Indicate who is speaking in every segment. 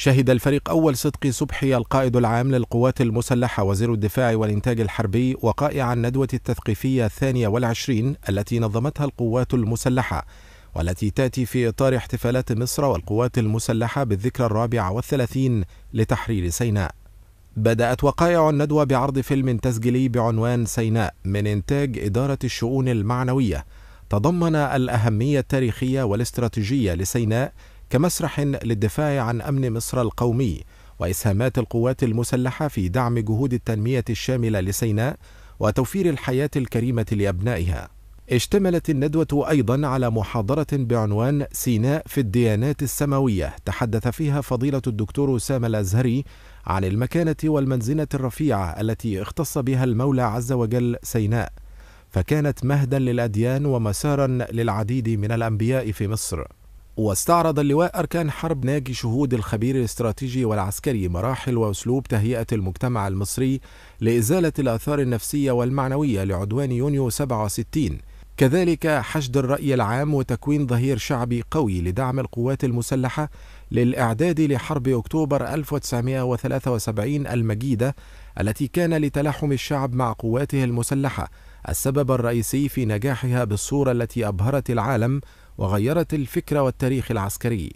Speaker 1: شهد الفريق أول صدقي صبحي القائد العام للقوات المسلحة وزير الدفاع والإنتاج الحربي وقائع الندوة التثقيفية الثانية والعشرين التي نظمتها القوات المسلحة والتي تأتي في إطار احتفالات مصر والقوات المسلحة بالذكرى الرابعة والثلاثين لتحرير سيناء بدأت وقائع الندوة بعرض فيلم تسجيلي بعنوان سيناء من إنتاج إدارة الشؤون المعنوية تضمن الأهمية التاريخية والاستراتيجية لسيناء كمسرح للدفاع عن امن مصر القومي واسهامات القوات المسلحه في دعم جهود التنميه الشامله لسيناء وتوفير الحياه الكريمه لابنائها اشتملت الندوة أيضا على محاضرة بعنوان سيناء في الديانات السماوية تحدث فيها فضيلة الدكتور أسامة الأزهري عن المكانة والمنزلة الرفيعة التي اختص بها المولى عز وجل سيناء فكانت مهدا للأديان ومسارا للعديد من الأنبياء في مصر واستعرض اللواء أركان حرب ناجي شهود الخبير الاستراتيجي والعسكري مراحل وأسلوب تهيئة المجتمع المصري لإزالة الآثار النفسية والمعنوية لعدوان يونيو 67 كذلك حشد الرأي العام وتكوين ظهير شعبي قوي لدعم القوات المسلحة للإعداد لحرب أكتوبر 1973 المجيدة التي كان لتلاحم الشعب مع قواته المسلحة السبب الرئيسي في نجاحها بالصورة التي أبهرت العالم وغيرت الفكر والتاريخ العسكري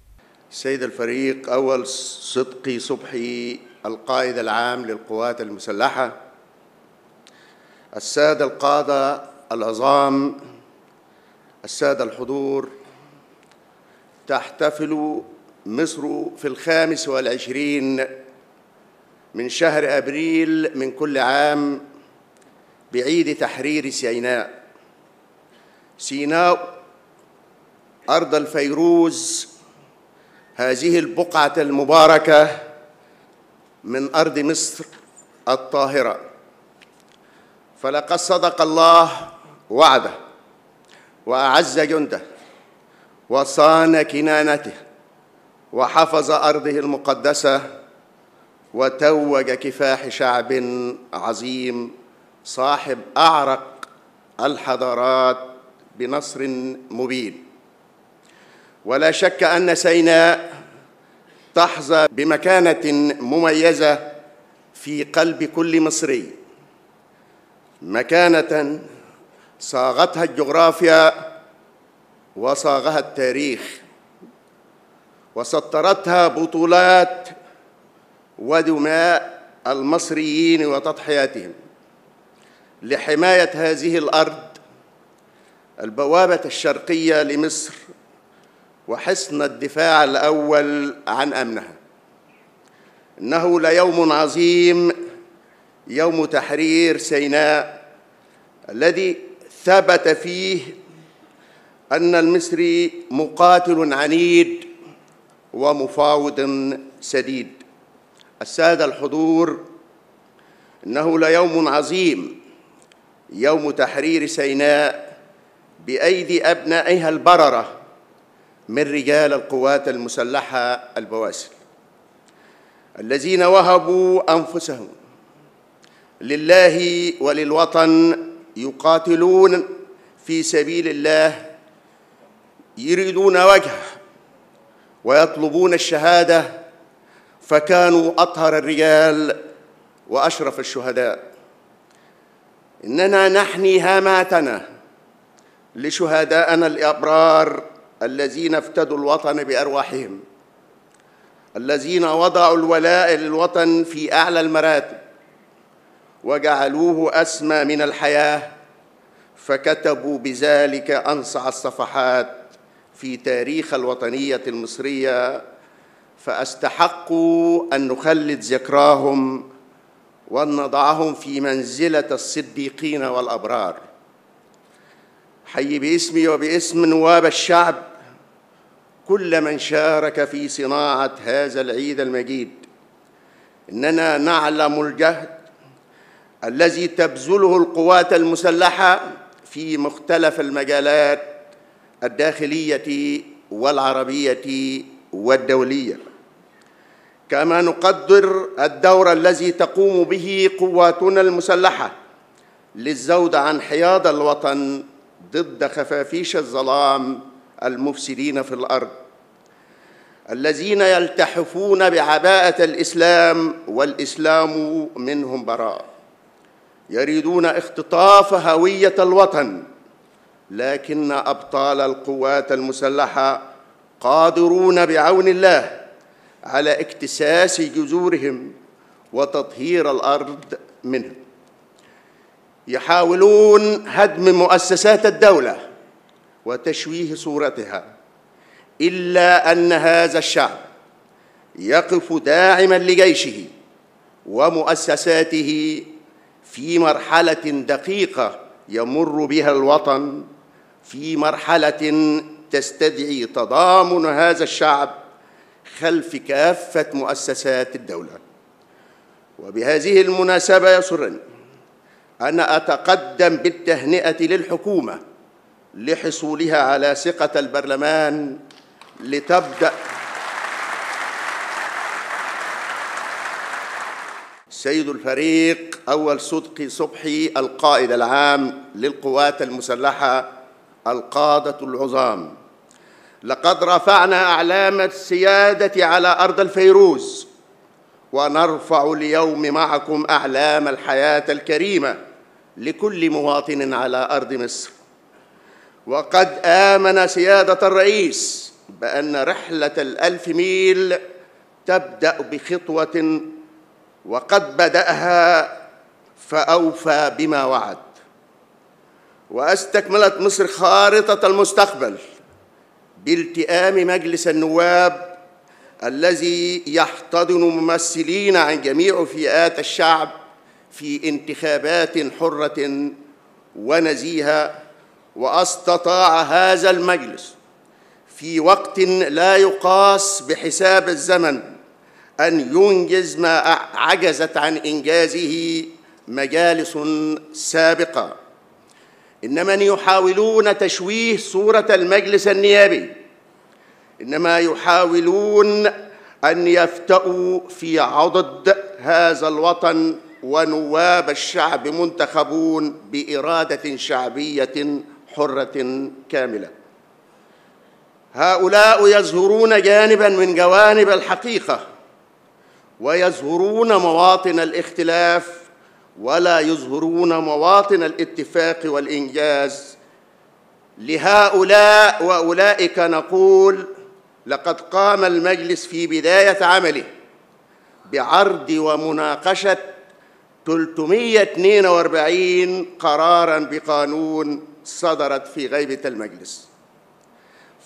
Speaker 2: سيد الفريق أول صدقي صبحي القائد العام للقوات المسلحة السادة القادة العظام السادة الحضور تحتفل مصر في الخامس والعشرين من شهر أبريل من كل عام بعيد تحرير سيناء سيناء أرض الفيروز هذه البقعة المباركة من أرض مصر الطاهرة فلقد صدق الله وعده وأعز جنده وصان كنانته وحفظ أرضه المقدسة وتوج كفاح شعب عظيم صاحب أعرق الحضارات بنصر مبين ولا شك أن سيناء تحظى بمكانة مميزة في قلب كل مصري مكانة صاغتها الجغرافيا وصاغها التاريخ وسطرتها بطولات ودماء المصريين وتضحياتهم لحماية هذه الأرض البوابة الشرقية لمصر وحصن الدفاع الأول عن أمنها إنه ليوم عظيم يوم تحرير سيناء الذي ثبت فيه أن المصري مقاتل عنيد ومفاوض سديد السادة الحضور إنه ليوم عظيم يوم تحرير سيناء بأيدي أبنائها البررة من رجال القوات المسلحة البواسل الذين وهبوا أنفسهم لله وللوطن يقاتلون في سبيل الله يريدون وجهه ويطلبون الشهادة فكانوا أطهر الرجال وأشرف الشهداء إننا نحني هاماتنا لشهدائنا الأبرار الذين افتدوا الوطن بأرواحهم الذين وضعوا الولاء للوطن في أعلى المراتب وجعلوه أسمى من الحياة فكتبوا بذلك أنصع الصفحات في تاريخ الوطنية المصرية فأستحقوا أن نخلد ذكراهم وأن نضعهم في منزلة الصديقين والأبرار حي باسمي وباسم نواب الشعب كل من شارك في صناعة هذا العيد المجيد إننا نعلم الجهد الذي تبذله القوات المسلحة في مختلف المجالات الداخلية والعربية والدولية كما نقدر الدور الذي تقوم به قواتنا المسلحة للزود عن حياض الوطن ضد خفافيش الظلام المفسدين في الأرض الذين يلتحفون بعباءة الإسلام والإسلام منهم براء يريدون اختطاف هوية الوطن لكن أبطال القوات المسلحة قادرون بعون الله على اكتساس جذورهم وتطهير الأرض منهم يحاولون هدم مؤسسات الدولة وتشويه صورتها إلا أن هذا الشعب يقف داعما لجيشه ومؤسساته في مرحلة دقيقة يمر بها الوطن في مرحلة تستدعي تضامن هذا الشعب خلف كافة مؤسسات الدولة وبهذه المناسبة يسرني أن أتقدم بالتهنئة للحكومة لحصولها على ثقة البرلمان لتبدأ سيد الفريق أول صدقي صبحي القائد العام للقوات المسلحة القادة العظام لقد رفعنا أعلام السيادة على أرض الفيروز ونرفع اليوم معكم أعلام الحياة الكريمة لكل مواطن على أرض مصر وقد آمن سيادة الرئيس بأن رحلة الألف ميل تبدأ بخطوة وقد بدأها فأوفى بما وعد واستكملت مصر خارطة المستقبل بالتئام مجلس النواب الذي يحتضن ممثلين عن جميع فئات الشعب في انتخابات حرة ونزيهة واستطاع هذا المجلس في وقت لا يقاس بحساب الزمن أن ينجز ما عجزت عن إنجازه مجالس سابقة إن من يحاولون تشويه صورة المجلس النيابي إنما يحاولون أن يفتأوا في عضد هذا الوطن ونواب الشعب منتخبون بإرادة شعبية حرة كاملة هؤلاء يزهرون جانبا من جوانب الحقيقه ويزهرون مواطن الاختلاف ولا يظهرون مواطن الاتفاق والانجاز لهؤلاء واولئك نقول لقد قام المجلس في بدايه عمله بعرض ومناقشه 342 قرارا بقانون صدرت في غيبه المجلس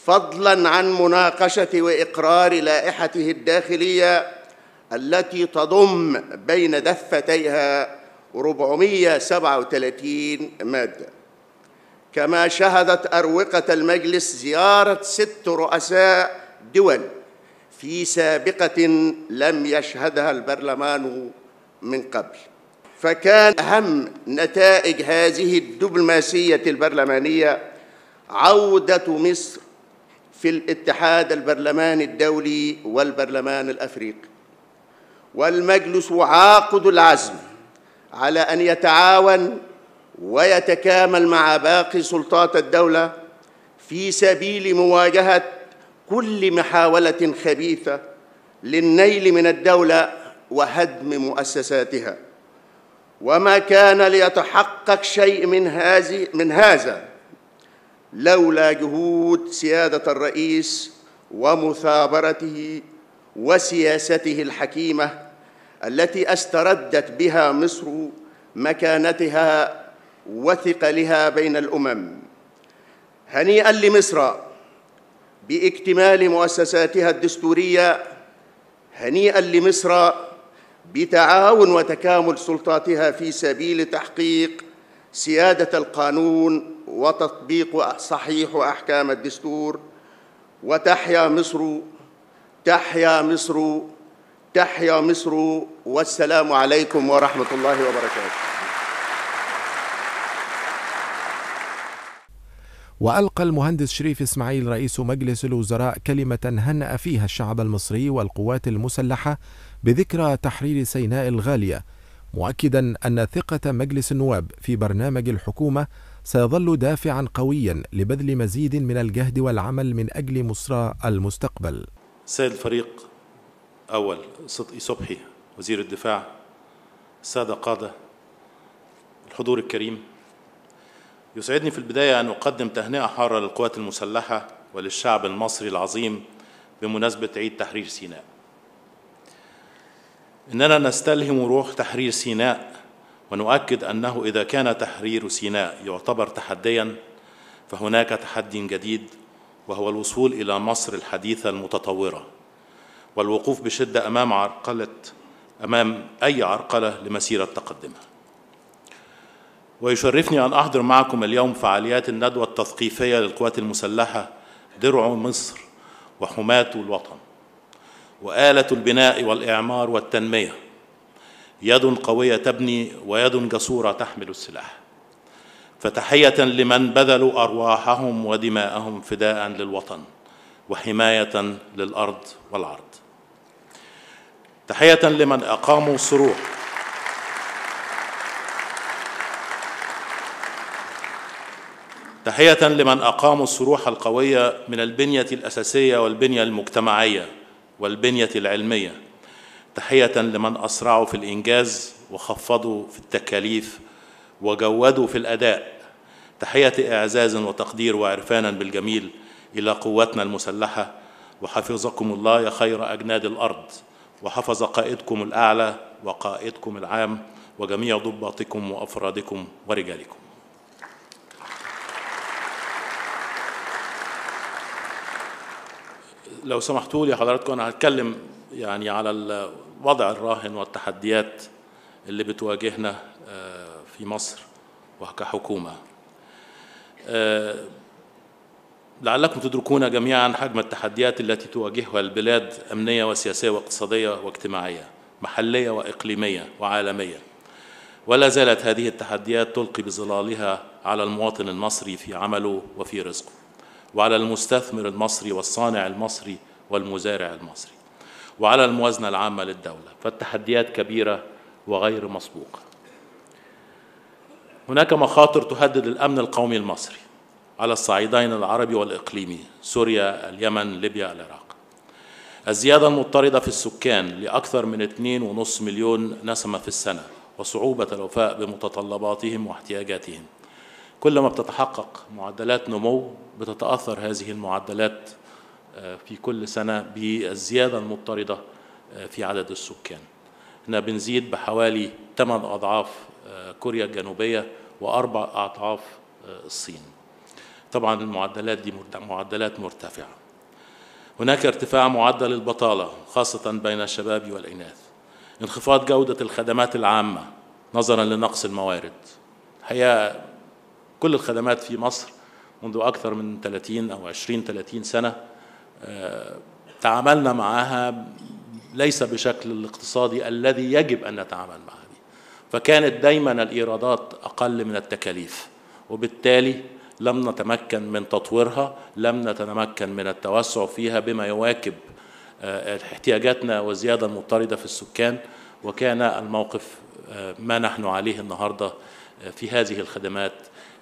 Speaker 2: فضلا عن مناقشه واقرار لائحته الداخليه التي تضم بين دفتيها 437 ماده كما شهدت اروقه المجلس زياره ست رؤساء دول في سابقه لم يشهدها البرلمان من قبل فكان اهم نتائج هذه الدبلوماسيه البرلمانيه عوده مصر في الاتحاد البرلماني الدولي والبرلمان الافريقي والمجلس عاقد العزم على ان يتعاون ويتكامل مع باقي سلطات الدوله في سبيل مواجهه كل محاوله خبيثه للنيل من الدوله وهدم مؤسساتها وما كان ليتحقق شيء من هذه من هذا لولا جهود سيادة الرئيس ومثابرته وسياسته الحكيمة التي استردت بها مصر مكانتها وثقلها بين الأمم هنيئا لمصر باكتمال مؤسساتها الدستورية هنيئا لمصر بتعاون وتكامل سلطاتها في سبيل تحقيق سيادة القانون وتطبيق صحيح أحكام الدستور وتحيا مصر تحيا مصر تحيا مصر والسلام عليكم ورحمة الله وبركاته
Speaker 1: وألقى المهندس شريف إسماعيل رئيس مجلس الوزراء كلمة هنأ فيها الشعب المصري والقوات المسلحة بذكرى تحرير سيناء الغالية مؤكدا أن ثقة مجلس النواب في برنامج الحكومة سيظل دافعا قويا لبذل مزيد من الجهد والعمل من أجل مصر المستقبل
Speaker 3: سيد الفريق أول صدقي صبحي وزير الدفاع السادة قادة الحضور الكريم يسعدني في البداية أن أقدم تهنئة حارة للقوات المسلحة وللشعب المصري العظيم بمناسبة عيد تحرير سيناء إننا نستلهم روح تحرير سيناء ونؤكد أنه إذا كان تحرير سيناء يعتبر تحدياً فهناك تحدي جديد وهو الوصول إلى مصر الحديثة المتطورة والوقوف بشدة أمام عرقلة أمام أي عرقلة لمسيرة تقدمها ويشرفني أن أحضر معكم اليوم فعاليات الندوة التثقيفية للقوات المسلحة درع مصر وحماة الوطن وآلة البناء والإعمار والتنمية يد قوية تبني ويد جسورة تحمل السلاح فتحية لمن بذلوا أرواحهم ودماءهم فداء للوطن وحماية للأرض والعرض تحية لمن أقاموا الصروح تحية لمن أقاموا الصروح القوية من البنية الأساسية والبنية المجتمعية والبنية العلمية تحية لمن أسرعوا في الإنجاز وخفضوا في التكاليف وجودوا في الأداء تحية إعزاز وتقدير وعرفانا بالجميل إلى قواتنا المسلحة وحفظكم الله يا خير أجناد الأرض وحفظ قائدكم الأعلى وقائدكم العام وجميع ضباطكم وأفرادكم ورجالكم لو سمحتوا لي حضراتكم أنا هتكلم يعني على الوضع الراهن والتحديات اللي بتواجهنا آه، في مصر وكحكومة آه، لعلكم تدركون جميعا حجم التحديات التي تواجهها البلاد أمنية وسياسية واقتصادية واجتماعية محلية وإقليمية وعالمية ولا زالت هذه التحديات تلقي بظلالها على المواطن المصري في عمله وفي رزقه وعلى المستثمر المصري والصانع المصري والمزارع المصري وعلى الموازنة العامة للدولة فالتحديات كبيرة وغير مسبوقة هناك مخاطر تهدد الأمن القومي المصري على الصعيدين العربي والإقليمي سوريا اليمن ليبيا العراق الزيادة المضطردة في السكان لأكثر من 2.5 مليون نسمة في السنة وصعوبة الوفاء بمتطلباتهم واحتياجاتهم كلما بتتحقق معدلات نمو بتتأثر هذه المعدلات آه، في كل سنة بالزيادة المضطردة آه، في عدد السكان احنا بنزيد بحوالي 8 أضعاف آه، كوريا الجنوبية وأربع أضعاف الصين طبعا المعدلات دي معدلات مرتفعة هناك ارتفاع معدل البطالة خاصة بين الشباب والإناث انخفاض جودة الخدمات العامة نظرا لنقص الموارد الحقيقة كل الخدمات في مصر منذ أكثر من 30 أو 20 30 سنة تعاملنا معها ليس بشكل الاقتصادي الذي يجب أن نتعامل معها دي. فكانت دايما الإيرادات أقل من التكاليف وبالتالي لم نتمكن من تطويرها لم نتمكن من التوسع فيها بما يواكب آه، احتياجاتنا والزيادة المضطردة في السكان وكان الموقف آه، ما نحن عليه النهارده آه، في هذه الخدمات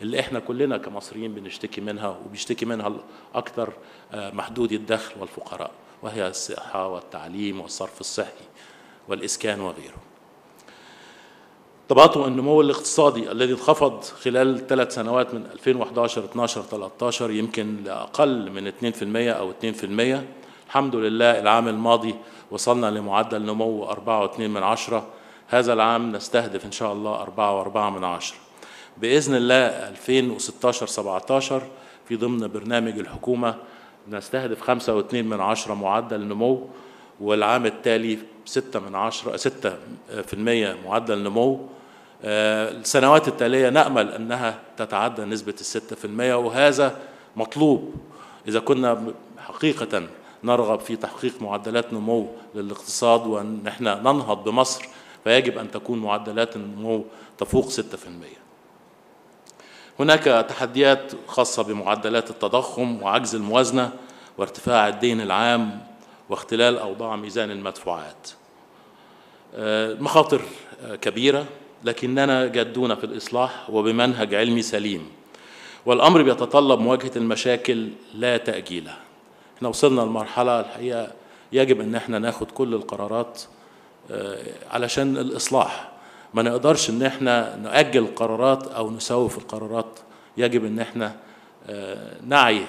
Speaker 3: اللي احنا كلنا كمصريين بنشتكي منها وبيشتكي منها اكثر آه، محدود الدخل والفقراء وهي الصحه والتعليم والصرف الصحي والاسكان وغيره. طبعاً النمو الاقتصادي الذي انخفض خلال ثلاث سنوات من 2011 12 13 يمكن لاقل من 2% او 2% الحمد لله العام الماضي وصلنا لمعدل نمو 4.2 من عشرة هذا العام نستهدف إن شاء الله 4.4 من عشرة باذن الله 2016 17 في ضمن برنامج الحكومه نستهدف 5.2 من 10 معدل نمو والعام التالي 6 من 10 6% معدل نمو آه، السنوات التالية نأمل أنها تتعدى نسبة ال 6% وهذا مطلوب إذا كنا حقيقة نرغب في تحقيق معدلات نمو للاقتصاد وأن احنا ننهض بمصر فيجب أن تكون معدلات النمو تفوق 6% هناك تحديات خاصة بمعدلات التضخم وعجز الموازنة وارتفاع الدين العام واختلال أوضاع ميزان المدفوعات آه، مخاطر آه، كبيرة لكننا جادون في الإصلاح وبمنهج علمي سليم والأمر بيتطلب مواجهة المشاكل لا تأجيلها احنا وصلنا لمرحلة الحقيقة يجب أن احنا ناخد كل القرارات آه، علشان الإصلاح ما نقدرش ان احنا نؤجل القرارات او نسوف القرارات يجب ان احنا آه، نعي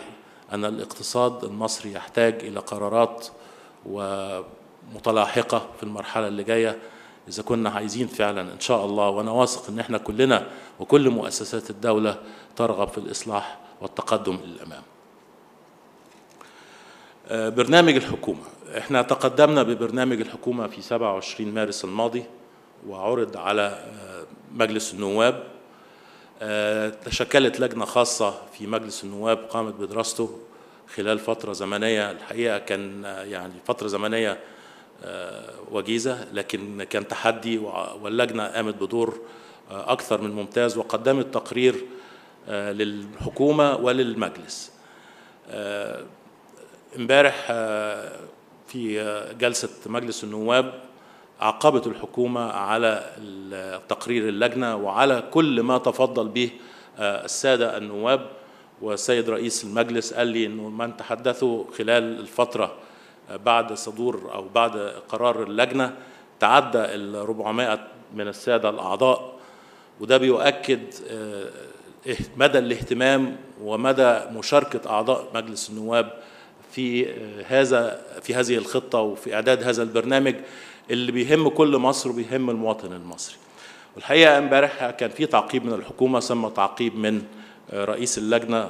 Speaker 3: ان الاقتصاد المصري يحتاج الى قرارات ومتلاحقه في المرحله اللي جايه اذا كنا عايزين فعلا ان شاء الله وانا واثق ان احنا كلنا وكل مؤسسات الدوله ترغب في الاصلاح والتقدم للامام آه، برنامج الحكومه احنا تقدمنا ببرنامج الحكومه في 27 مارس الماضي وعرض على آه، مجلس النواب آه، تشكلت لجنة خاصة في مجلس النواب قامت بدراسته خلال فترة زمنية الحقيقة كان آه، يعني فترة زمنية وجيزة لكن كان تحدي واللجنة قامت بدور أكثر من ممتاز وقدمت تقرير للحكومة وللمجلس امبارح في جلسة مجلس النواب عقبت الحكومة على تقرير اللجنة وعلى كل ما تفضل به آه، السادة النواب والسيد رئيس المجلس قال لي أنه من تحدثوا خلال الفترة آه، بعد صدور أو بعد قرار اللجنة تعدى ال 400 من السادة الأعضاء وده بيؤكد آه، مدى الاهتمام ومدى مشاركة أعضاء مجلس النواب في هذا في هذه الخطة وفي إعداد هذا البرنامج اللي بيهم كل مصر وبيهم المواطن المصري والحقيقه امبارح كان في تعقيب من الحكومه ثم تعقيب من رئيس اللجنه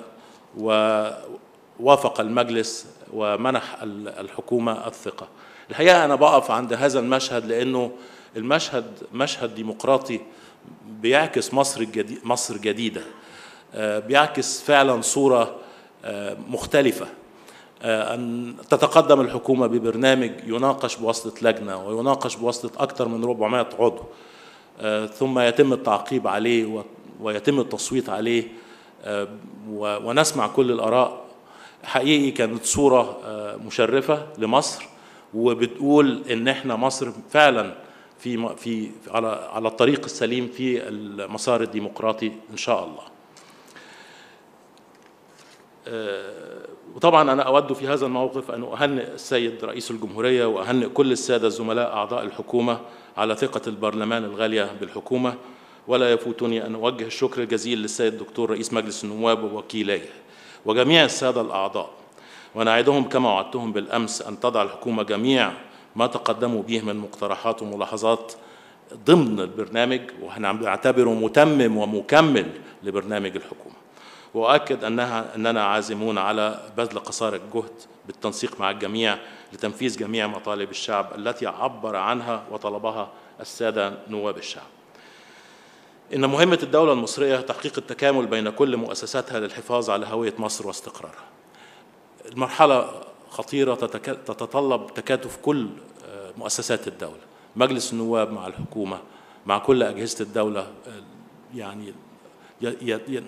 Speaker 3: ووافق المجلس ومنح الحكومه الثقه الحقيقه انا بقف عند هذا المشهد لانه المشهد مشهد ديمقراطي بيعكس مصر الجديد مصر جديده آه، بيعكس فعلا صوره آه، مختلفه آه، أن تتقدم الحكومة ببرنامج يناقش بواسطة لجنة ويناقش بواسطة أكثر من 400 عضو آه، ثم يتم التعقيب عليه ويتم التصويت عليه آه، ونسمع كل الآراء حقيقي كانت صورة مشرفة لمصر وبتقول إن إحنا مصر فعلا في في على على الطريق السليم في المسار الديمقراطي إن شاء الله. وطبعا أنا أود في هذا الموقف أن أهنئ السيد رئيس الجمهورية وأهنئ كل السادة الزملاء أعضاء الحكومة على ثقة البرلمان الغالية بالحكومة ولا يفوتني أن أوجه الشكر الجزيل للسيد الدكتور رئيس مجلس النواب ووكيليه وجميع السادة الأعضاء ونعدهم كما وعدتهم بالأمس أن تضع الحكومة جميع ما تقدموا به من مقترحات وملاحظات ضمن البرنامج وهنعتبره متمم ومكمل لبرنامج الحكومه وأؤكد أنها أننا عازمون على بذل قصارى الجهد بالتنسيق مع الجميع لتنفيذ جميع مطالب الشعب التي عبر عنها وطلبها السادة نواب الشعب إن مهمة الدولة المصرية تحقيق التكامل بين كل مؤسساتها للحفاظ على هوية مصر واستقرارها المرحلة خطيرة تتطلب تكاتف كل آه، مؤسسات الدولة مجلس النواب مع الحكومة مع كل أجهزة الدولة آه، يعني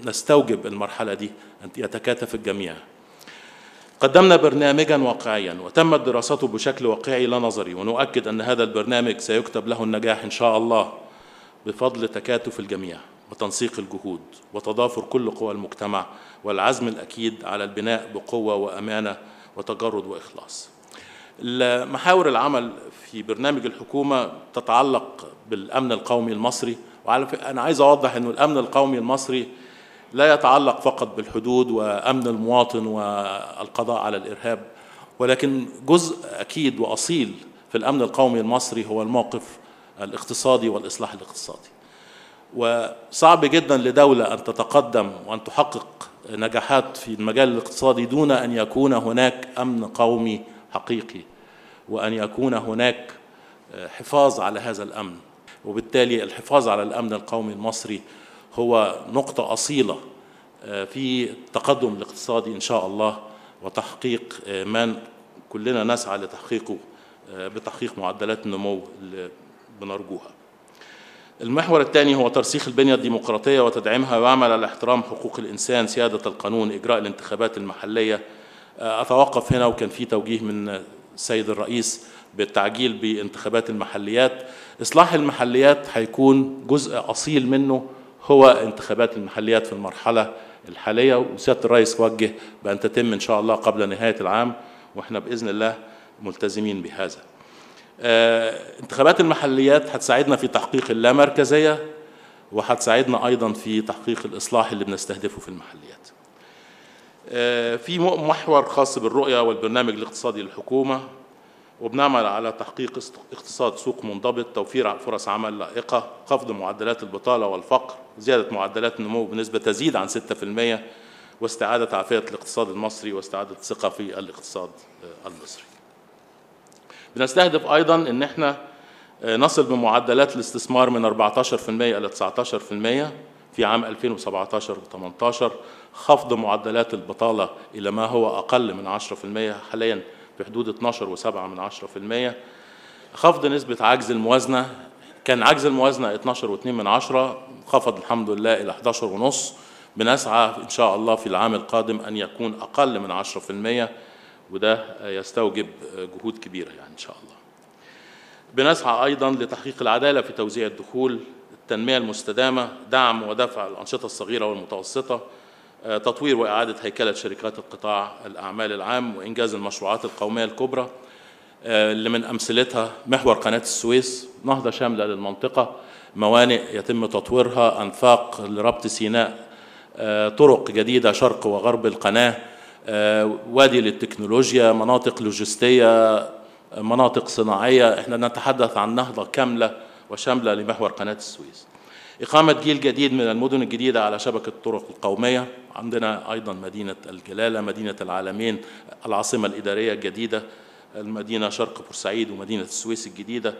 Speaker 3: نستوجب المرحلة دي أن يتكاتف الجميع قدمنا برنامجا واقعيا وتمت دراسته بشكل واقعي لا نظري ونؤكد أن هذا البرنامج سيكتب له النجاح إن شاء الله بفضل تكاتف الجميع وتنسيق الجهود وتضافر كل قوى المجتمع والعزم الأكيد على البناء بقوة وأمانة وتجرد وإخلاص محاور العمل في برنامج الحكومة تتعلق بالأمن القومي المصري وعلى انا عايز اوضح انه الامن القومي المصري لا يتعلق فقط بالحدود وامن المواطن والقضاء على الارهاب ولكن جزء اكيد واصيل في الامن القومي المصري هو الموقف الاقتصادي والاصلاح الاقتصادي. وصعب جدا لدوله ان تتقدم وان تحقق نجاحات في المجال الاقتصادي دون ان يكون هناك امن قومي حقيقي وان يكون هناك حفاظ على هذا الامن وبالتالي الحفاظ على الأمن القومي المصري هو نقطة أصيلة آه، في التقدم الاقتصادي إن شاء الله وتحقيق آه، ما كلنا نسعى لتحقيقه آه، بتحقيق معدلات النمو اللي بنرجوها المحور الثاني هو ترسيخ البنية الديمقراطية وتدعيمها وعمل على احترام حقوق الإنسان سيادة القانون إجراء الانتخابات المحلية أتوقف هنا وكان في توجيه من السيد الرئيس بالتعجيل بانتخابات المحليات إصلاح المحليات هيكون جزء أصيل منه هو انتخابات المحليات في المرحلة الحالية وسيادة الرئيس وجه بأن تتم إن شاء الله قبل نهاية العام وإحنا بإذن الله ملتزمين بهذا آه، انتخابات المحليات هتساعدنا في تحقيق اللامركزية وهتساعدنا أيضا في تحقيق الإصلاح اللي بنستهدفه في المحليات آه، في محور خاص بالرؤية والبرنامج الاقتصادي للحكومة وبنعمل على تحقيق اقتصاد سوق منضبط توفير فرص عمل لائقة خفض معدلات البطالة والفقر زيادة معدلات النمو بنسبة تزيد عن 6% واستعادة عافية الاقتصاد المصري واستعادة الثقة في الاقتصاد آه، المصري بنستهدف أيضا أن احنا آه، نصل بمعدلات الاستثمار من 14% إلى 19% في عام 2017 و18 خفض معدلات البطالة إلى ما هو أقل من 10% حاليا في حدود 12.7 من 10% خفض نسبة عجز الموازنة كان عجز الموازنة 12.2 من 10 خفض الحمد لله إلى 11.5 بنسعى إن شاء الله في العام القادم أن يكون أقل من 10% وده يستوجب جهود كبيرة يعني إن شاء الله بنسعى أيضا لتحقيق العدالة في توزيع الدخول التنمية المستدامة دعم ودفع الأنشطة الصغيرة والمتوسطة آه، تطوير وإعادة هيكلة شركات القطاع الأعمال العام وإنجاز المشروعات القومية الكبرى آه، اللي من أمثلتها محور قناة السويس نهضة شاملة للمنطقة موانئ يتم تطويرها أنفاق لربط سيناء آه، طرق جديدة شرق وغرب القناة وادي للتكنولوجيا مناطق لوجستية مناطق صناعية احنا نتحدث عن نهضة كاملة وشاملة لمحور قناة السويس إقامة جيل جديد من المدن الجديدة على شبكة الطرق القومية عندنا أيضا مدينة الجلالة مدينة العالمين العاصمة الإدارية الجديدة المدينة شرق بورسعيد ومدينة السويس الجديدة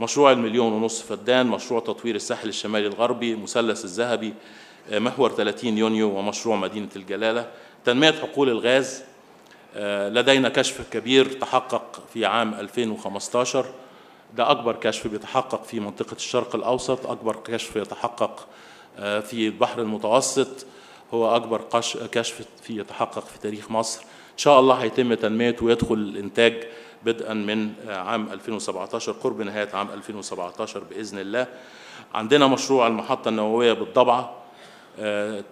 Speaker 3: مشروع المليون ونص فدان مشروع تطوير الساحل الشمالي الغربي مثلث الذهبي آه، محور 30 يونيو ومشروع مدينة الجلالة تنمية حقول الغاز آه، لدينا كشف كبير تحقق في عام 2015 ده أكبر كشف بيتحقق في منطقة الشرق الأوسط أكبر كشف يتحقق آه، في البحر المتوسط هو أكبر كشف في يتحقق في تاريخ مصر إن شاء الله هيتم تنميته ويدخل الإنتاج بدءا من آه، عام 2017 قرب نهاية عام 2017 بإذن الله عندنا مشروع المحطة النووية بالضبعة آه،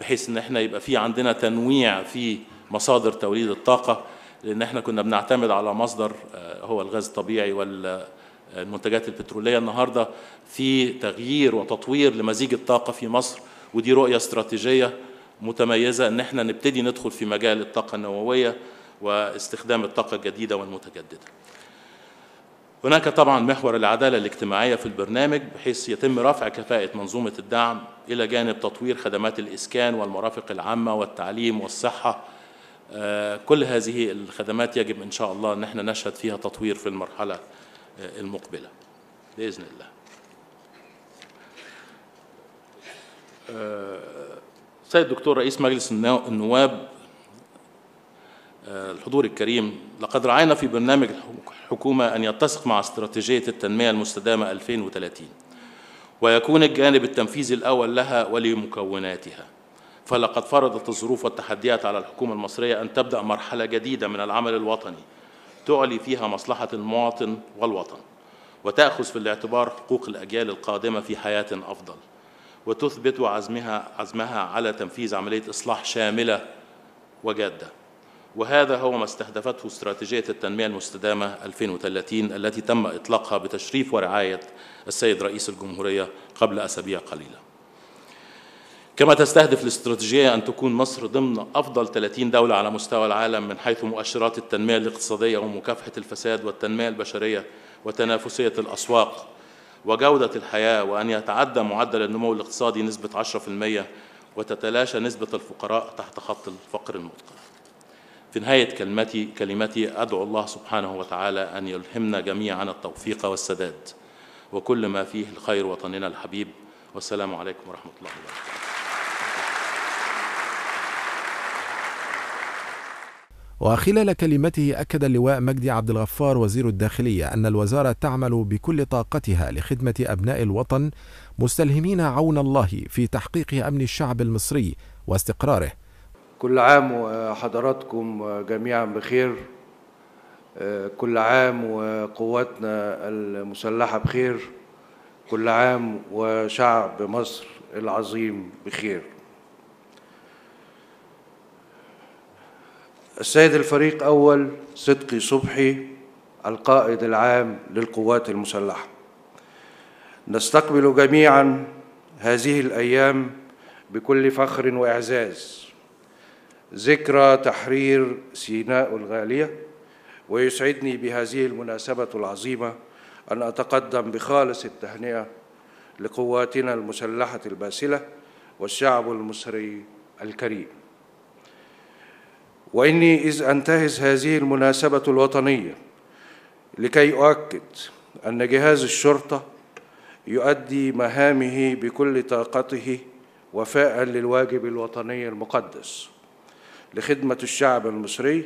Speaker 3: بحيث ان احنا يبقى في عندنا تنويع في مصادر توليد الطاقة لان احنا كنا بنعتمد على مصدر آه، هو الغاز الطبيعي والمنتجات البتروليه النهارده في تغيير وتطوير لمزيج الطاقه في مصر ودي رؤيه استراتيجيه متميزه ان احنا نبتدي ندخل في مجال الطاقه النوويه واستخدام الطاقه الجديده والمتجدده. هناك طبعا محور العداله الاجتماعيه في البرنامج بحيث يتم رفع كفاءه منظومه الدعم الى جانب تطوير خدمات الاسكان والمرافق العامه والتعليم والصحه آه، كل هذه الخدمات يجب إن شاء الله أن احنا نشهد فيها تطوير في المرحلة آه، المقبلة بإذن الله آه، سيد الدكتور رئيس مجلس النواب الحضور الكريم لقد رعينا في برنامج الحكومة أن يتسق مع استراتيجية التنمية المستدامة 2030 ويكون الجانب التنفيذي الأول لها ولمكوناتها فلقد فرضت الظروف والتحديات على الحكومة المصرية أن تبدأ مرحلة جديدة من العمل الوطني تعلي فيها مصلحة المواطن والوطن وتأخذ في الاعتبار حقوق الأجيال القادمة في حياة أفضل وتثبت عزمها عزمها على تنفيذ عملية إصلاح شاملة وجادة وهذا هو ما استهدفته استراتيجية التنمية المستدامة 2030 التي تم إطلاقها بتشريف ورعاية السيد رئيس الجمهورية قبل أسابيع قليلة كما تستهدف الاستراتيجية أن تكون مصر ضمن أفضل 30 دولة على مستوى العالم من حيث مؤشرات التنمية الاقتصادية ومكافحة الفساد والتنمية البشرية وتنافسية الأسواق وجودة الحياة وأن يتعدى معدل النمو الاقتصادي نسبة 10% وتتلاشى نسبة الفقراء تحت خط الفقر المطلق. في نهاية كلمتي كلمتي أدعو الله سبحانه وتعالى أن يلهمنا جميعا التوفيق والسداد وكل ما فيه الخير وطننا الحبيب والسلام عليكم ورحمة الله وبركاته.
Speaker 1: وخلال كلمته أكد اللواء مجدي عبد الغفار وزير الداخلية أن الوزارة تعمل بكل طاقتها لخدمة أبناء الوطن مستلهمين عون الله في تحقيق أمن الشعب المصري واستقراره
Speaker 4: كل عام وحضراتكم جميعا بخير كل عام وقواتنا المسلحة بخير كل عام وشعب مصر العظيم بخير السيد الفريق أول صدقي صبحي القائد العام للقوات المسلحة نستقبل جميعا هذه الأيام بكل فخر وإعزاز ذكرى تحرير سيناء الغالية ويسعدني بهذه المناسبة العظيمة أن أتقدم بخالص التهنئة لقواتنا المسلحة الباسلة والشعب المصري الكريم وإني إذ أنتهز هذه المناسبة الوطنية لكي أؤكد أن جهاز الشرطة يؤدي مهامه بكل طاقته وفاء للواجب الوطني المقدس لخدمة الشعب المصري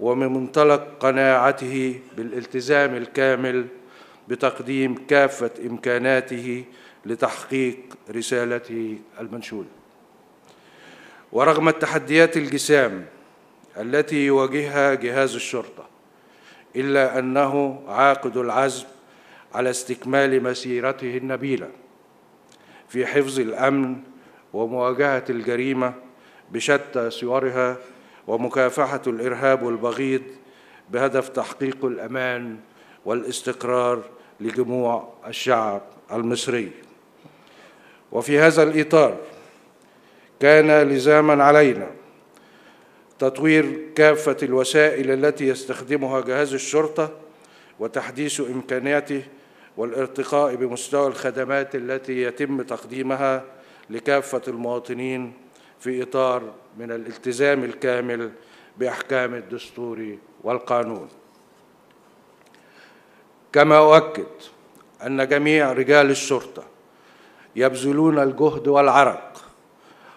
Speaker 4: ومن منطلق قناعته بالالتزام الكامل بتقديم كافة إمكاناته لتحقيق رسالته المنشوده ورغم التحديات الجسام التي يواجهها جهاز الشرطه الا انه عاقد العزم على استكمال مسيرته النبيله في حفظ الامن ومواجهه الجريمه بشتى صورها ومكافحه الارهاب والبغيض بهدف تحقيق الامان والاستقرار لجموع الشعب المصري وفي هذا الاطار كان لزاما علينا تطوير كافة الوسائل التي يستخدمها جهاز الشرطة وتحديث إمكانياته والارتقاء بمستوى الخدمات التي يتم تقديمها لكافة المواطنين في إطار من الالتزام الكامل بأحكام الدستور والقانون كما أؤكد أن جميع رجال الشرطة يبذلون الجهد والعرق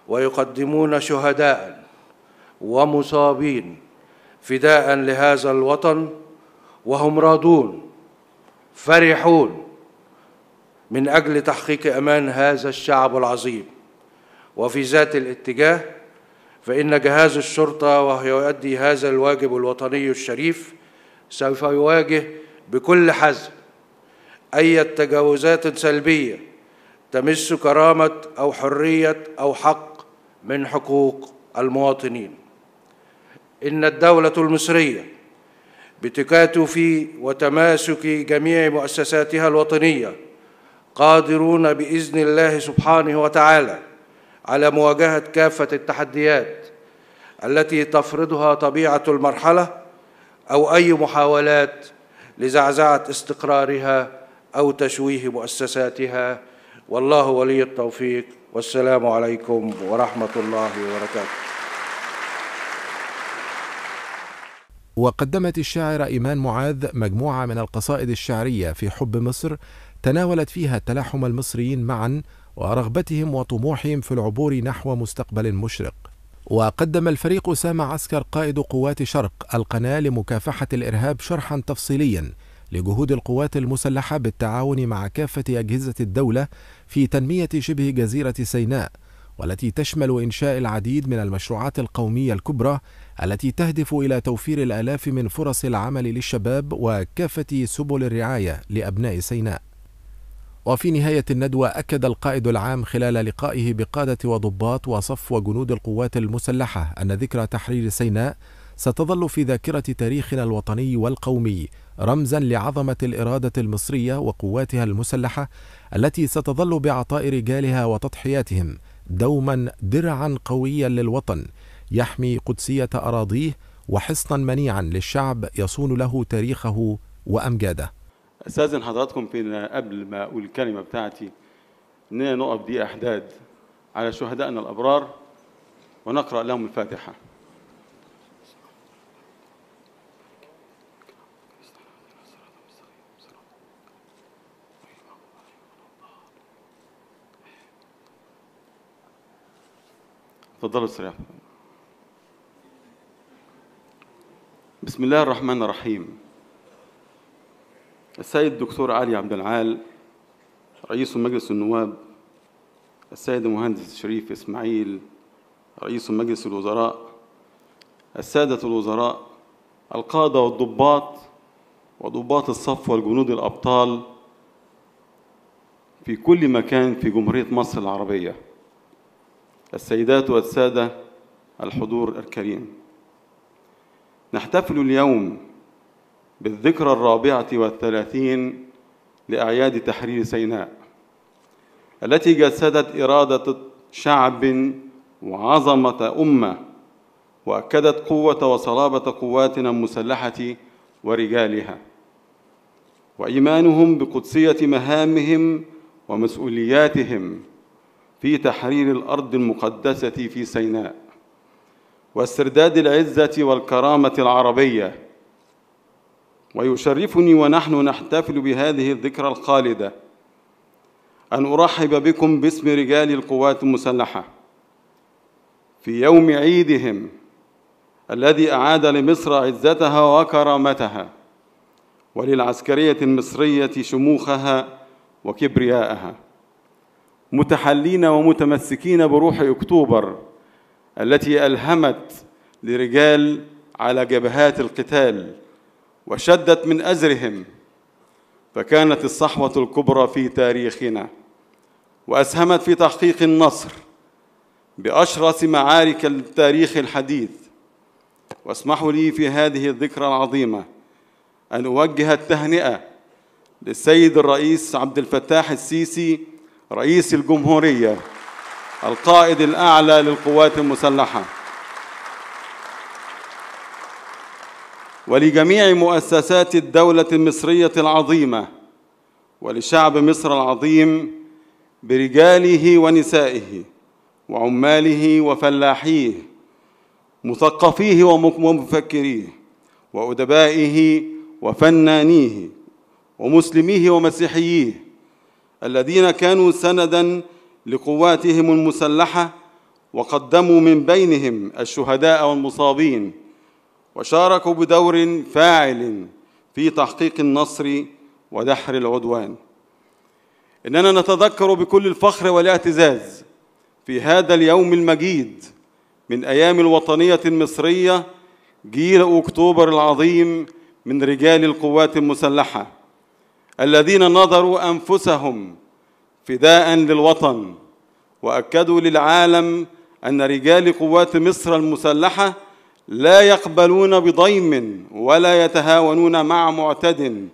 Speaker 4: ويقدمون شهداءً ومصابين فداء لهذا الوطن وهم راضون فرحون من اجل تحقيق امان هذا الشعب العظيم وفي ذات الاتجاه فان جهاز الشرطه وهو يؤدي هذا الواجب الوطني الشريف سوف يواجه بكل حزم اي تجاوزات سلبيه تمس كرامه او حريه او حق من حقوق المواطنين إن الدولة المصرية بتكاتف وتماسك جميع مؤسساتها الوطنية قادرون بإذن الله سبحانه وتعالى على مواجهة كافة التحديات التي تفرضها طبيعة المرحلة أو أي محاولات لزعزعة استقرارها أو تشويه مؤسساتها والله ولي التوفيق والسلام عليكم ورحمة الله وبركاته
Speaker 1: وقدمت الشاعرة إيمان معاذ مجموعة من القصائد الشعرية في حب مصر تناولت فيها تلاحم المصريين معا ورغبتهم وطموحهم في العبور نحو مستقبل مشرق وقدم الفريق أسامة عسكر قائد قوات شرق القناة لمكافحة الإرهاب شرحا تفصيليا لجهود القوات المسلحة بالتعاون مع كافة أجهزة الدولة في تنمية شبه جزيرة سيناء والتي تشمل إنشاء العديد من المشروعات القومية الكبرى التي تهدف إلى توفير الآلاف من فرص العمل للشباب وكافة سبل الرعاية لأبناء سيناء. وفي نهاية الندوة أكد القائد العام خلال لقائه بقادة وضباط وصف وجنود القوات المسلحة أن ذكرى تحرير سيناء ستظل في ذاكرة تاريخنا الوطني والقومي رمزا لعظمة الإرادة المصرية وقواتها المسلحة التي ستظل بعطاء رجالها وتضحياتهم دوما درعا قويا للوطن يحمي قدسيه اراضيه وحصنا منيعا للشعب يصون له تاريخه وامجاده.
Speaker 5: استاذن حضراتكم في قبل ما اقول الكلمه بتاعتي اننا نقف دي احداد على شهدائنا الابرار ونقرا لهم الفاتحه. تفضلوا سريعا بسم الله الرحمن الرحيم السيد الدكتور علي عبد العال رئيس مجلس النواب السيد المهندس شريف إسماعيل رئيس مجلس الوزراء السادة الوزراء القادة والضباط وضباط الصف والجنود الأبطال في كل مكان في جمهورية مصر العربية السيدات والسادة الحضور الكريم نحتفل اليوم بالذكرى الرابعة والثلاثين لأعياد تحرير سيناء التي جسدت إرادة شعب وعظمة أمة وأكدت قوة وصلابة قواتنا المسلحة ورجالها وإيمانهم بقدسية مهامهم ومسؤولياتهم في تحرير الارض المقدسه في سيناء واسترداد العزه والكرامه العربيه ويشرفني ونحن نحتفل بهذه الذكرى الخالده ان ارحب بكم باسم رجال القوات المسلحه في يوم عيدهم الذي اعاد لمصر عزتها وكرامتها وللعسكريه المصريه شموخها وكبرياءها متحلين ومتمسكين بروح اكتوبر التي الهمت لرجال على جبهات القتال وشدت من ازرهم فكانت الصحوه الكبرى في تاريخنا واسهمت في تحقيق النصر باشرس معارك التاريخ الحديث واسمحوا لي في هذه الذكرى العظيمه ان اوجه التهنئه للسيد الرئيس عبد الفتاح السيسي رئيس الجمهورية القائد الأعلى للقوات المسلحة ولجميع مؤسسات الدولة المصرية العظيمة ولشعب مصر العظيم برجاله ونسائه وعماله وفلاحيه مثقفيه ومفكريه وأدبائه وفنانيه ومسلميه ومسيحييه الذين كانوا سندا لقواتهم المسلحه وقدموا من بينهم الشهداء والمصابين وشاركوا بدور فاعل في تحقيق النصر ودحر العدوان اننا نتذكر بكل الفخر والاعتزاز في هذا اليوم المجيد من ايام الوطنيه المصريه جيل اكتوبر العظيم من رجال القوات المسلحه الذين نظروا انفسهم فداء للوطن واكدوا للعالم ان رجال قوات مصر المسلحه لا يقبلون بضيم ولا يتهاونون مع معتد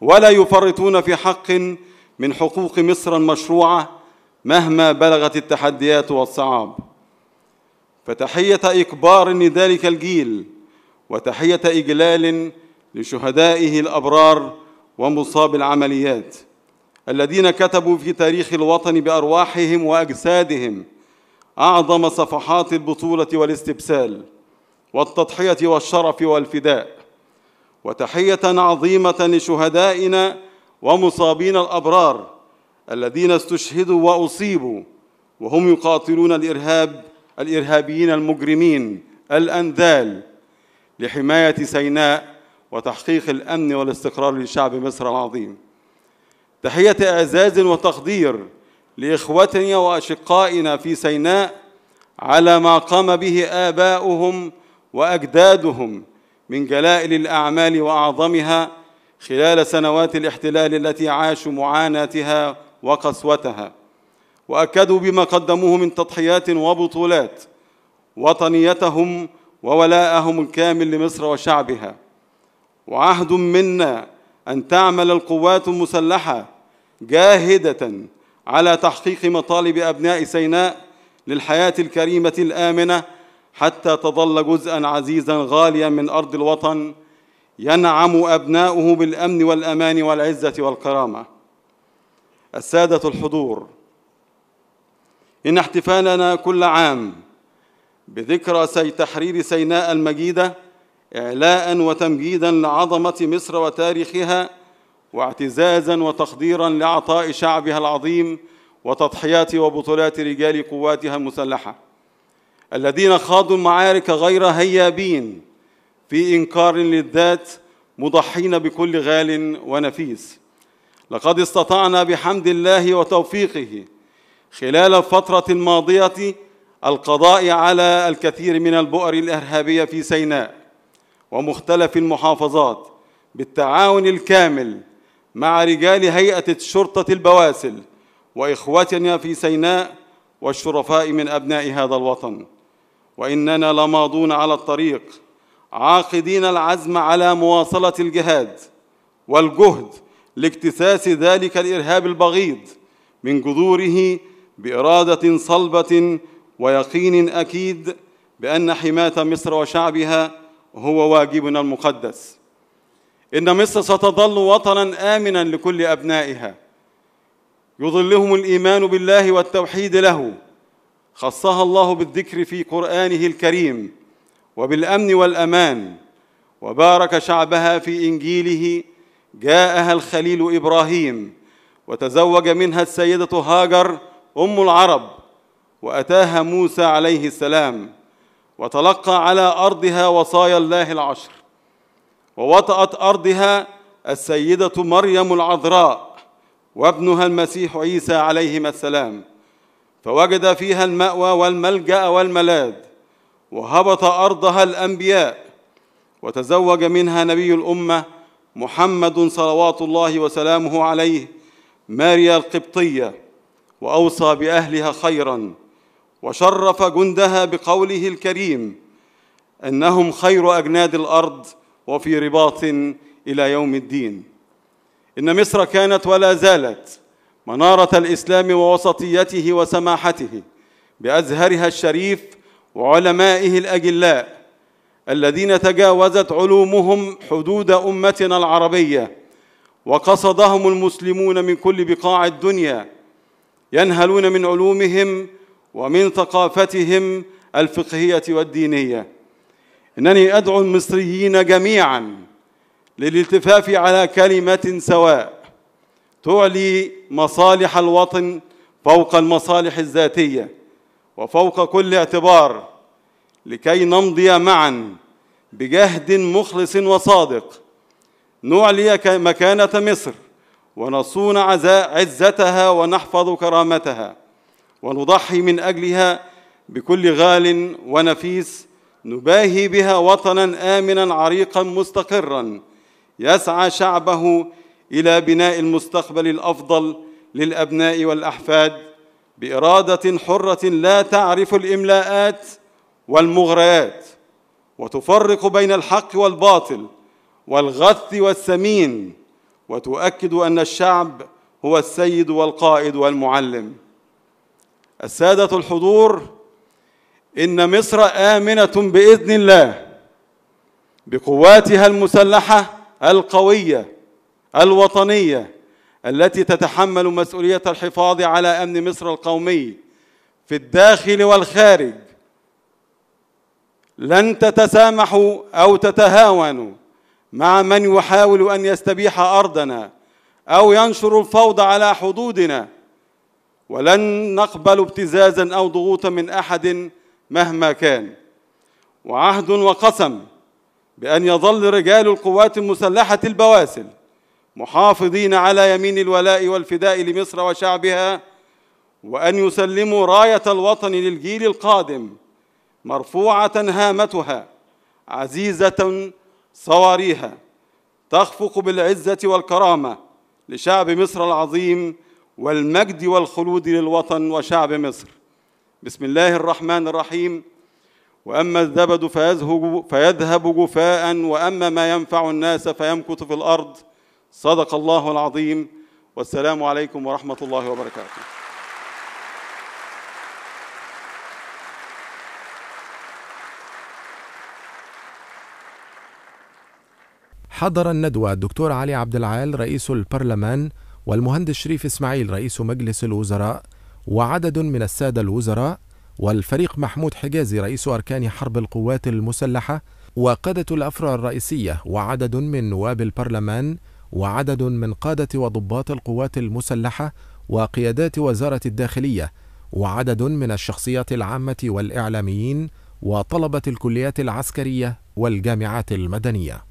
Speaker 5: ولا يفرطون في حق من حقوق مصر المشروعه مهما بلغت التحديات والصعاب فتحيه اكبار لذلك الجيل وتحيه اجلال لشهدائه الابرار ومصاب العمليات الذين كتبوا في تاريخ الوطن بأرواحهم وأجسادهم أعظم صفحات البطولة والاستبسال والتضحية والشرف والفداء وتحية عظيمة لشهدائنا ومصابينا الأبرار الذين استشهدوا وأصيبوا وهم يقاتلون الإرهاب الإرهابيين المجرمين الأنذال لحماية سيناء وتحقيق الأمن والاستقرار لشعب مصر العظيم تحية إعزاز وتقدير لإخوتنا وأشقائنا في سيناء على ما قام به آباؤهم وأجدادهم من جلائل الأعمال وأعظمها خلال سنوات الاحتلال التي عاشوا معاناتها وقسوتها وأكدوا بما قدموه من تضحيات وبطولات وطنيتهم وولاءهم الكامل لمصر وشعبها وعهد منا ان تعمل القوات المسلحه جاهده على تحقيق مطالب ابناء سيناء للحياه الكريمه الامنه حتى تظل جزءا عزيزا غاليا من ارض الوطن ينعم ابناؤه بالامن والامان والعزه والكرامه الساده الحضور ان احتفالنا كل عام بذكرى سي تحرير سيناء المجيده إعلاء وتمجيدا لعظمة مصر وتاريخها واعتزازا وتقديرا لعطاء شعبها العظيم وتضحيات وبطولات رجال قواتها المسلحة الذين خاضوا المعارك غير هيابين في إنكار للذات مضحين بكل غال ونفيس لقد استطعنا بحمد الله وتوفيقه خلال الفترة الماضية القضاء على الكثير من البؤر الإرهابية في سيناء ومختلف المحافظات بالتعاون الكامل مع رجال هيئة الشرطة البواسل وإخوتنا في سيناء والشرفاء من أبناء هذا الوطن وإننا لماضون على الطريق عاقدين العزم على مواصلة الجهاد والجهد لاكتساس ذلك الإرهاب البغيض من جذوره بإرادة صلبة ويقين أكيد بأن حماة مصر وشعبها هو واجبنا المقدس إن مصر ستظل وطنا آمنا لكل أبنائها يظلهم الإيمان بالله والتوحيد له خصها الله بالذكر في قرآنه الكريم وبالأمن والأمان وبارك شعبها في إنجيله جاءها الخليل إبراهيم وتزوج منها السيدة هاجر أم العرب وأتاها موسى عليه السلام وتلقى على أرضها وصايا الله العشر ووطأت أرضها السيدة مريم العذراء وابنها المسيح عيسى عليهما السلام فوجد فيها المأوى والملجأ والملاذ وهبط أرضها الأنبياء وتزوج منها نبي الأمة محمد صلوات الله وسلامه عليه ماريا القبطية وأوصى بأهلها خيراً وشرف جندها بقوله الكريم انهم خير اجناد الارض وفي رباط الى يوم الدين ان مصر كانت ولا زالت مناره الاسلام ووسطيته وسماحته بازهرها الشريف وعلمائه الاجلاء الذين تجاوزت علومهم حدود امتنا العربيه وقصدهم المسلمون من كل بقاع الدنيا ينهلون من علومهم ومن ثقافتهم الفقهية والدينية إنني أدعو المصريين جميعا للالتفاف على كلمة سواء تعلي مصالح الوطن فوق المصالح الذاتية وفوق كل اعتبار لكي نمضي معا بجهد مخلص وصادق نعلي مكانة مصر ونصون عزتها ونحفظ كرامتها ونضحي من أجلها بكل غال ونفيس نباهي بها وطنا آمنا عريقا مستقرا يسعى شعبه إلى بناء المستقبل الأفضل للأبناء والأحفاد بإرادة حرة لا تعرف الإملاءات والمغريات وتفرق بين الحق والباطل والغث والسمين وتؤكد أن الشعب هو السيد والقائد والمعلم السادة الحضور إن مصر آمنة بإذن الله بقواتها المسلحة القوية الوطنية التي تتحمل مسؤولية الحفاظ على أمن مصر القومي في الداخل والخارج لن تتسامحوا أو تتهاونوا مع من يحاول أن يستبيح أرضنا أو ينشر الفوضى على حدودنا ولن نقبل ابتزازا أو ضغوطا من أحد مهما كان وعهد وقسم بأن يظل رجال القوات المسلحة البواسل محافظين على يمين الولاء والفداء لمصر وشعبها وأن يسلموا راية الوطن للجيل القادم مرفوعة هامتها عزيزة صواريها تخفق بالعزة والكرامة لشعب مصر العظيم والمجد والخلود للوطن وشعب مصر بسم الله الرحمن الرحيم وأما الزبد فيذهب, فيذهب جفاء وأما ما ينفع الناس فيمكث في الأرض صدق الله العظيم والسلام عليكم ورحمة الله وبركاته
Speaker 1: حضر الندوة الدكتور علي عبد العال رئيس البرلمان والمهندس شريف إسماعيل رئيس مجلس الوزراء وعدد من السادة الوزراء والفريق محمود حجازي رئيس أركان حرب القوات المسلحة وقادة الأفرع الرئيسية وعدد من نواب البرلمان وعدد من قادة وضباط القوات المسلحة وقيادات وزارة الداخلية وعدد من الشخصيات العامة والإعلاميين وطلبة الكليات العسكرية والجامعات المدنية